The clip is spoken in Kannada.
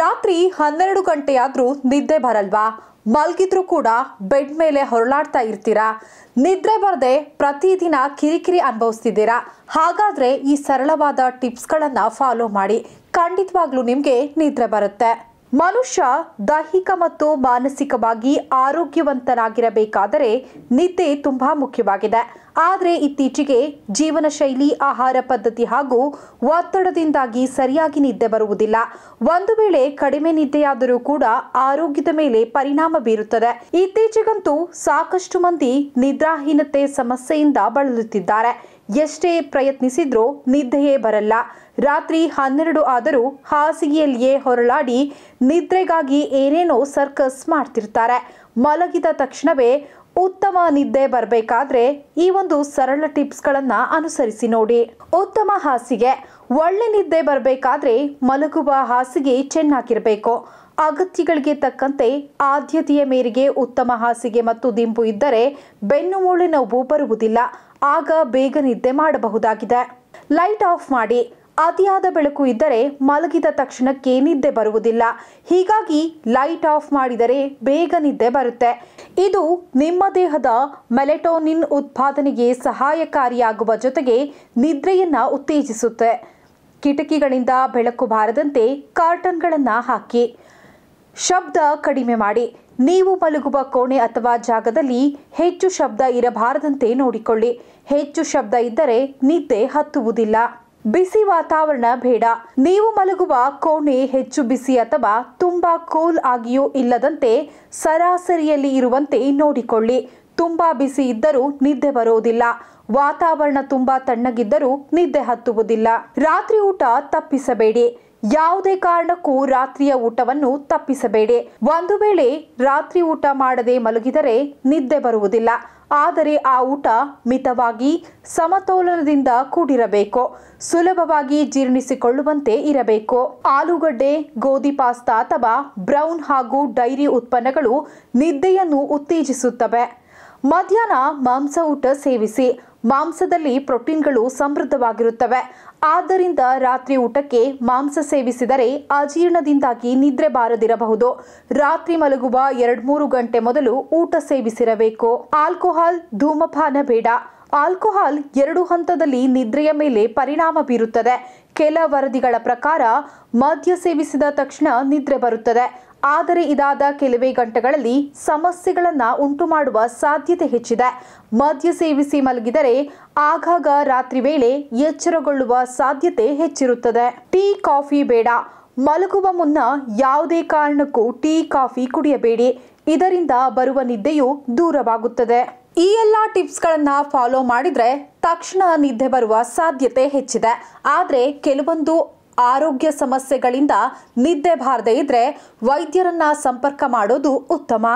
ರಾತ್ರಿ ಹನ್ನೆರಡು ಗಂಟೆಯಾದರೂ ನಿದ್ದೆ ಬರಲ್ವಾ ಮಲಗಿದ್ರೂ ಕೂಡ ಬೆಡ್ ಮೇಲೆ ಹೊರಳಾಡ್ತಾ ಇರ್ತೀರಾ ನಿದ್ರೆ ಬರದೆ ಪ್ರತಿದಿನ ಕಿರಿಕಿರಿ ಅನುಭವಿಸ್ತಿದ್ದೀರಾ ಹಾಗಾದರೆ ಈ ಸರಳವಾದ ಟಿಪ್ಸ್ಗಳನ್ನು ಫಾಲೋ ಮಾಡಿ ಖಂಡಿತವಾಗ್ಲೂ ನಿಮಗೆ ನಿದ್ರೆ ಬರುತ್ತೆ ಮನುಷ್ಯ ದೈಹಿಕ ಮತ್ತು ಮಾನಸಿಕವಾಗಿ ಆರೋಗ್ಯವಂತನಾಗಿರಬೇಕಾದರೆ ನಿದ್ದೆ ತುಂಬಾ ಮುಖ್ಯವಾಗಿದೆ ಆದರೆ ಇತ್ತೀಚೆಗೆ ಜೀವನ ಶೈಲಿ ಆಹಾರ ಪದ್ಧತಿ ಹಾಗೂ ಒತ್ತಡದಿಂದಾಗಿ ಸರಿಯಾಗಿ ನಿದ್ದೆ ಬರುವುದಿಲ್ಲ ಒಂದು ವೇಳೆ ಕಡಿಮೆ ನಿದ್ದೆಯಾದರೂ ಕೂಡ ಆರೋಗ್ಯದ ಮೇಲೆ ಪರಿಣಾಮ ಬೀರುತ್ತದೆ ಇತ್ತೀಚೆಗಂತೂ ಸಾಕಷ್ಟು ಮಂದಿ ನಿದ್ರಾಹೀನತೆ ಸಮಸ್ಯೆಯಿಂದ ಬಳಲುತ್ತಿದ್ದಾರೆ ಎಷ್ಟೇ ಪ್ರಯತ್ನಿಸಿದ್ರೂ ನಿದ್ದೆಯೇ ಬರಲ್ಲ ರಾತ್ರಿ ಹನ್ನೆರಡು ಆದರೂ ಹಾಸಿಗೆಯಲ್ಲಿಯೇ ಹೊರಳಾಡಿ ನಿದ್ರೆಗಾಗಿ ಏನೇನೋ ಸರ್ಕಸ್ ಮಾಡ್ತಿರ್ತಾರೆ ಮಲಗಿದ ತಕ್ಷಣವೇ ಉತ್ತಮ ನಿದ್ದೆ ಬರಬೇಕಾದ್ರೆ ಈ ಒಂದು ಸರಳ ಟಿಪ್ಸ್ಗಳನ್ನು ಅನುಸರಿಸಿ ನೋಡಿ ಉತ್ತಮ ಹಾಸಿಗೆ ಒಳ್ಳೆ ನಿದ್ದೆ ಬರಬೇಕಾದ್ರೆ ಮಲಗುವ ಹಾಸಿಗೆ ಚೆನ್ನಾಗಿರಬೇಕು ಅಗತ್ಯಗಳಿಗೆ ತಕ್ಕಂತೆ ಆದ್ಯತೆಯ ಮೇರೆಗೆ ಉತ್ತಮ ಹಾಸಿಗೆ ಮತ್ತು ದಿಂಬು ಇದ್ದರೆ ಬೆನ್ನು ನೋವು ಬರುವುದಿಲ್ಲ ಆಗ ಬೇಗ ನಿದ್ದೆ ಮಾಡಬಹುದಾಗಿದೆ ಲೈಟ್ ಆಫ್ ಮಾಡಿ ಅತಿಯಾದ ಬೆಳಕು ಇದ್ದರೆ ಮಲಗಿದ ತಕ್ಷಣಕ್ಕೆ ನಿದ್ದೆ ಬರುವುದಿಲ್ಲ ಹೀಗಾಗಿ ಲೈಟ್ ಆಫ್ ಮಾಡಿದರೆ ಬೇಗ ನಿದ್ದೆ ಬರುತ್ತೆ ಇದು ನಿಮ್ಮ ದೇಹದ ಮೆಲೆಟೋನಿನ್ ಉತ್ಪಾದನೆಗೆ ಸಹಾಯಕಾರಿಯಾಗುವ ಜೊತೆಗೆ ನಿದ್ರೆಯನ್ನು ಉತ್ತೇಜಿಸುತ್ತೆ ಕಿಟಕಿಗಳಿಂದ ಬೆಳಕು ಬಾರದಂತೆ ಕಾರ್ಟನ್ಗಳನ್ನು ಹಾಕಿ ಶಬ್ದ ಕಡಿಮೆ ಮಾಡಿ ನೀವು ಮಲಗುವ ಕೋಣೆ ಅಥವಾ ಜಾಗದಲ್ಲಿ ಹೆಚ್ಚು ಶಬ್ದ ಇರಬಾರದಂತೆ ನೋಡಿಕೊಳ್ಳಿ ಹೆಚ್ಚು ಶಬ್ದ ಇದ್ದರೆ ನಿದ್ದೆ ಹತ್ತುವುದಿಲ್ಲ ಬಿಸಿ ವಾತಾವರಣ ಬೇಡ ನೀವು ಮಲಗುವ ಕೋಣೆ ಹೆಚ್ಚು ಬಿಸಿ ಅಥವಾ ತುಂಬಾ ಕೂಲ್ ಆಗಿಯೂ ಇಲ್ಲದಂತೆ ಸರಾಸರಿಯಲ್ಲಿ ಇರುವಂತೆ ನೋಡಿಕೊಳ್ಳಿ ತುಂಬಾ ಬಿಸಿ ಇದ್ದರೂ ನಿದ್ದೆ ಬರುವುದಿಲ್ಲ ವಾತಾವರಣ ತುಂಬಾ ತಣ್ಣಗಿದ್ದರೂ ನಿದ್ದೆ ಹತ್ತುವುದಿಲ್ಲ ರಾತ್ರಿ ಊಟ ತಪ್ಪಿಸಬೇಡಿ ಯಾವುದೇ ಕಾರಣಕ್ಕೂ ರಾತ್ರಿಯ ಊಟವನ್ನು ತಪ್ಪಿಸಬೇಡಿ ಒಂದು ವೇಳೆ ರಾತ್ರಿ ಊಟ ಮಾಡದೆ ಮಲಗಿದರೆ ನಿದ್ದೆ ಬರುವುದಿಲ್ಲ ಆದರೆ ಆ ಊಟ ಮಿತವಾಗಿ ಸಮತೋಲನದಿಂದ ಕೂಡಿರಬೇಕು ಸುಲಭವಾಗಿ ಜೀರ್ಣಿಸಿಕೊಳ್ಳುವಂತೆ ಇರಬೇಕು ಆಲೂಗಡ್ಡೆ ಗೋಧಿ ಪಾಸ್ತಾ ಅಥವಾ ಬ್ರೌನ್ ಹಾಗೂ ಡೈರಿ ಉತ್ಪನ್ನಗಳು ನಿದ್ದೆಯನ್ನು ಉತ್ತೇಜಿಸುತ್ತವೆ ಮಧ್ಯಾಹ್ನ ಮಾಂಸ ಊಟ ಸೇವಿಸಿ ಮಾಂಸದಲ್ಲಿ ಪ್ರೋಟೀನ್ಗಳು ಸಮೃದ್ಧವಾಗಿರುತ್ತವೆ ಆದ್ದರಿಂದ ರಾತ್ರಿ ಊಟಕ್ಕೆ ಮಾಂಸ ಸೇವಿಸಿದರೆ ಅಜೀರ್ಣದಿಂದಾಗಿ ನಿದ್ರೆ ಬಾರದಿರಬಹುದು ರಾತ್ರಿ ಮಲಗುವ ಮೂರು ಗಂಟೆ ಮೊದಲು ಊಟ ಸೇವಿಸಿರಬೇಕು ಆಲ್ಕೋಹಾಲ್ ಧೂಮಪಾನ ಬೇಡ ಆಲ್ಕೋಹಾಲ್ ಎರಡು ಹಂತದಲ್ಲಿ ನಿದ್ರೆಯ ಮೇಲೆ ಪರಿಣಾಮ ಬೀರುತ್ತದೆ ಕೆಲ ವರದಿಗಳ ಪ್ರಕಾರ ಮದ್ಯ ಸೇವಿಸಿದ ತಕ್ಷಣ ನಿದ್ರೆ ಬರುತ್ತದೆ ಆದರೆ ಇದಾದ ಕೆಲವೇ ಗಂಟೆಗಳಲ್ಲಿ ಸಮಸ್ಯೆಗಳನ್ನು ಉಂಟು ಮಾಡುವ ಸಾಧ್ಯತೆ ಹೆಚ್ಚಿದೆ ಮದ್ಯ ಸೇವಿಸಿ ಮಲಗಿದರೆ ಆಗಾಗ ರಾತ್ರಿ ವೇಳೆ ಎಚ್ಚರಗೊಳ್ಳುವ ಸಾಧ್ಯತೆ ಹೆಚ್ಚಿರುತ್ತದೆ ಟೀ ಕಾಫಿ ಬೇಡ ಮಲಗುವ ಮುನ್ನ ಯಾವುದೇ ಕಾರಣಕ್ಕೂ ಟೀ ಕಾಫಿ ಕುಡಿಯಬೇಡಿ ಇದರಿಂದ ಬರುವ ನಿದ್ದೆಯು ದೂರವಾಗುತ್ತದೆ ಈ ಎಲ್ಲ ಟಿಪ್ಸ್ಗಳನ್ನು ಫಾಲೋ ಮಾಡಿದರೆ ತಕ್ಷಣ ನಿದ್ದೆ ಬರುವ ಸಾಧ್ಯತೆ ಹೆಚ್ಚಿದೆ ಆದರೆ ಕೆಲವೊಂದು ಆರೋಗ್ಯ ಸಮಸ್ಯೆಗಳಿಂದ ನಿದ್ದೆ ಬಾರದೇ ಇದ್ರೆ ವೈದ್ಯರನ್ನ ಸಂಪರ್ಕ ಮಾಡೋದು ಉತ್ತಮ